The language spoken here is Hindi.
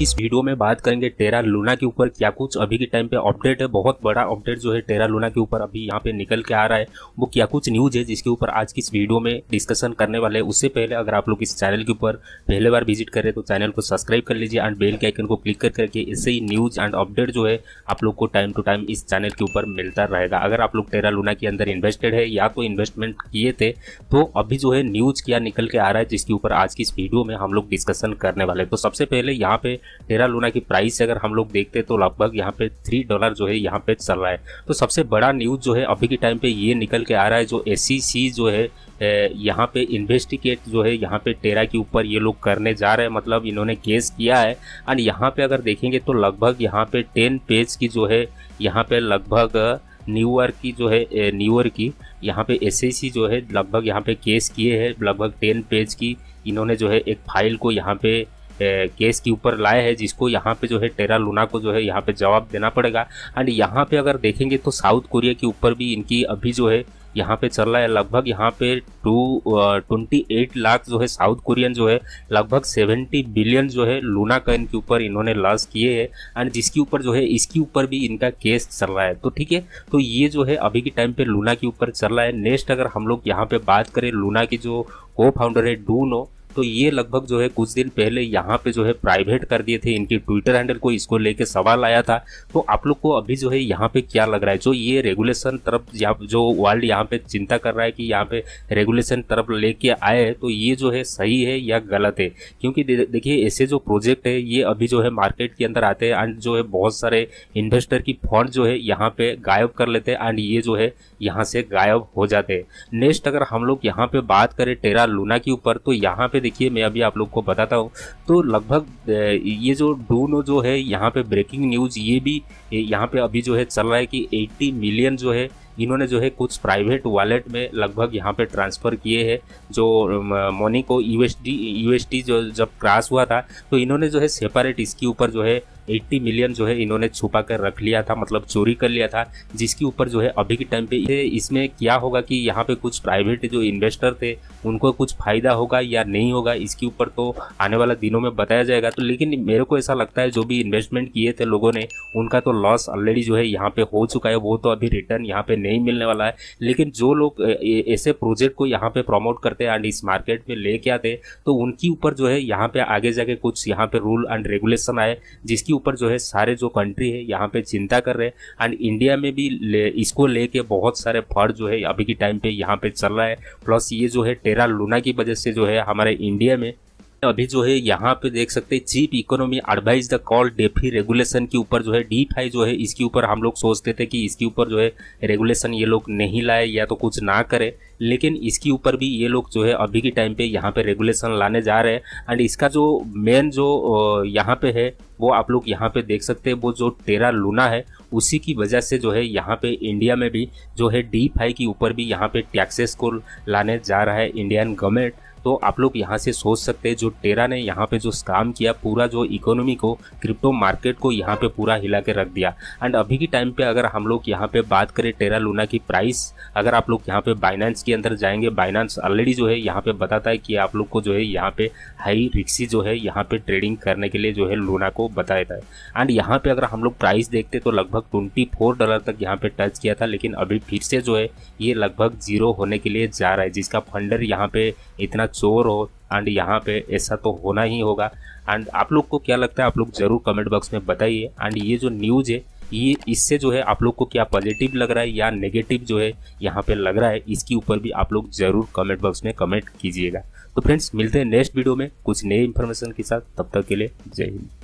की इस वीडियो में बात करेंगे टेरा लूना के ऊपर क्या कुछ अभी के टाइम पे अपडेट है बहुत बड़ा अपडेट जो है टेरा लूना के ऊपर अभी यहाँ पे निकल के आ रहा है वो क्या कुछ न्यूज है जिसके ऊपर आज की इस वीडियो में डिस्कशन करने वाले हैं उससे पहले अगर आप लोग इस चैनल के ऊपर पहले बार विजिट करें तो चैनल को सब्सक्राइब कर लीजिए एंड बेल के आइकन को क्लिक कर करके इससे ही न्यूज एंड अपडेट जो है आप लोग को टाइम टू टाइम इस चैनल के ऊपर मिलता रहेगा अगर आप लोग टेरा लूना के अंदर इन्वेस्टेड है या तो इन्वेस्टमेंट किए थे तो अभी जो है न्यूज क्या निकल के आ रहा है जिसके ऊपर आज की इस वीडियो में हम लोग डिस्कशन करने वाले तो सबसे पहले यहाँ पे टेरा लूना की प्राइस अगर हम लोग देखते तो लगभग यहाँ पे थ्री डॉलर जो है यहाँ पे चल रहा है तो सबसे बड़ा न्यूज़ जो है अभी के टाइम पे ये निकल के आ रहा है जो एस जो है यहाँ पे इन्वेस्टिगेट जो है यहाँ पे टेरा के ऊपर ये लोग करने जा रहे हैं मतलब इन्होंने केस किया है एंड यहाँ पे अगर देखेंगे तो लगभग यहाँ पे टेन पेज की जो है यहाँ पे लगभग न्यूयॉर्क की जो है न्यूयॉर्क की यहाँ पे एस जो है लगभग यहाँ पे केस किए हैं लगभग टेन पेज की इन्होंने जो है एक फाइल को यहाँ पे केस के ऊपर लाए हैं जिसको यहाँ पे जो है टेरा लूना को जो है यहाँ पे जवाब देना पड़ेगा एंड यहाँ पे अगर देखेंगे तो साउथ कोरिया के ऊपर भी इनकी अभी जो है यहाँ पे चल रहा है लगभग यहाँ पे टू ट्वेंटी एट लाख जो है साउथ कोरियन जो है लगभग सेवेंटी बिलियन जो है लूना का इनके ऊपर इन्होंने लॉस किए हैं एंड जिसके ऊपर जो है इसके ऊपर भी इनका केस चल रहा है तो ठीक है तो ये जो है अभी के टाइम पे लूना के ऊपर चल रहा है नेक्स्ट अगर हम लोग यहाँ पे बात करें लूना की जो को फाउंडर है डूनो तो ये लगभग जो है कुछ दिन पहले यहाँ पे जो है प्राइवेट कर दिए थे इनकी ट्विटर हैंडल को इसको लेके सवाल आया था तो आप लोग को अभी जो है यहाँ पे क्या लग रहा है जो ये रेगुलेशन तरफ जो वर्ल्ड यहाँ पे चिंता कर रहा है कि यहाँ पे रेगुलेशन तरफ लेके आए तो ये जो है सही है या गलत है क्योंकि देखिए ऐसे जो प्रोजेक्ट है ये अभी जो है मार्केट के अंदर आते हैं एंड जो है बहुत सारे इन्वेस्टर की फंड जो है यहाँ पे गायब कर लेते हैं एंड ये जो है यहाँ से गायब हो जाते हैं नेक्स्ट अगर हम लोग यहाँ पे बात करें टेरा लूना के ऊपर तो यहाँ पे देखिए मैं अभी आप लोग को बताता हूँ तो लगभग ये जो डोनो जो है यहाँ पे ब्रेकिंग न्यूज़ ये भी यहाँ पे अभी जो है चल रहा है कि 80 मिलियन जो है इन्होंने जो है कुछ प्राइवेट वॉलेट में लगभग यहाँ पे ट्रांसफ़र किए हैं जो मनी को यू एस जो जब क्रास हुआ था तो इन्होंने जो है सेपरेट इसके ऊपर जो है 80 मिलियन जो है इन्होंने छुपा कर रख लिया था मतलब चोरी कर लिया था जिसके ऊपर जो है अभी के टाइम पे इसमें क्या होगा कि यहाँ पे कुछ प्राइवेट जो इन्वेस्टर थे उनको कुछ फायदा होगा या नहीं होगा इसके ऊपर तो आने वाला दिनों में बताया जाएगा तो लेकिन मेरे को ऐसा लगता है जो भी इन्वेस्टमेंट किए थे लोगों ने उनका तो लॉस ऑलरेडी जो है यहाँ पे हो चुका है वो तो अभी रिटर्न यहाँ पे नहीं नहीं मिलने वाला है लेकिन जो लोग ऐसे प्रोजेक्ट को यहाँ पे प्रमोट करते हैं एंड इस मार्केट में लेके आते हैं तो उनके ऊपर जो है यहाँ पे आगे जाके कुछ यहाँ पे रूल एंड रेगुलेशन आए जिसके ऊपर जो है सारे जो कंट्री है यहाँ पे चिंता कर रहे हैं एंड इंडिया में भी ले, इसको लेके बहुत सारे फर्ड जो है अभी के टाइम पे यहाँ पे चल रहा है प्लस ये जो है टेरा लूना की वजह से जो है हमारे इंडिया में तो अभी जो है यहाँ पे देख सकते हैं cheap economy advise the call DeFi regulation के ऊपर जो है डी फाइव जो है इसके ऊपर हम लोग सोचते थे कि इसके ऊपर जो है रेगुलेशन ये लोग नहीं लाए या तो कुछ ना करे लेकिन इसके ऊपर भी ये लोग जो है अभी के टाइम पे यहाँ पे रेगुलेशन लाने जा रहे हैं एंड इसका जो मेन जो यहाँ पे है वो आप लोग यहाँ पे देख सकते हैं वो जो टेरा लूना है उसी की वजह से जो है यहाँ पे इंडिया में भी जो है डी फाइव के ऊपर भी यहाँ पे टैक्सेस को लाने जा रहा है इंडियन गवर्नमेंट तो आप लोग यहाँ से सोच सकते हैं जो टेरा ने यहाँ पे जो काम किया पूरा जो इकोनॉमी को क्रिप्टो मार्केट को यहाँ पे पूरा हिला के रख दिया एंड अभी के टाइम पे अगर हम लोग यहाँ पे बात करें टेरा लूना की प्राइस अगर आप लोग यहाँ पे बाइनेंस के अंदर जाएंगे बाइनेंस ऑलरेडी जो है यहाँ पे बताता है कि आप लोग को जो है यहाँ पे हाई रिक्सी जो है यहाँ पे ट्रेडिंग करने के लिए जो है लूना को बताया है एंड यहाँ पे अगर हम लोग प्राइस देखते तो लगभग ट्वेंटी डॉलर तक यहाँ पे टच किया था लेकिन अभी फिर से जो है ये लगभग जीरो होने के लिए जा रहा है जिसका फंडर यहाँ पे इतना चोर हो एंड यहाँ पे ऐसा तो होना ही होगा एंड आप लोग को क्या लगता है आप लोग ज़रूर कमेंट बॉक्स में बताइए एंड ये जो न्यूज़ है ये इससे जो है आप लोग को क्या पॉजिटिव लग रहा है या नेगेटिव जो है यहाँ पे लग रहा है इसके ऊपर भी आप लोग ज़रूर कमेंट बॉक्स में कमेंट कीजिएगा तो फ्रेंड्स मिलते हैं नेक्स्ट वीडियो में कुछ नए इन्फॉर्मेशन के साथ तब तक के लिए जय हिंद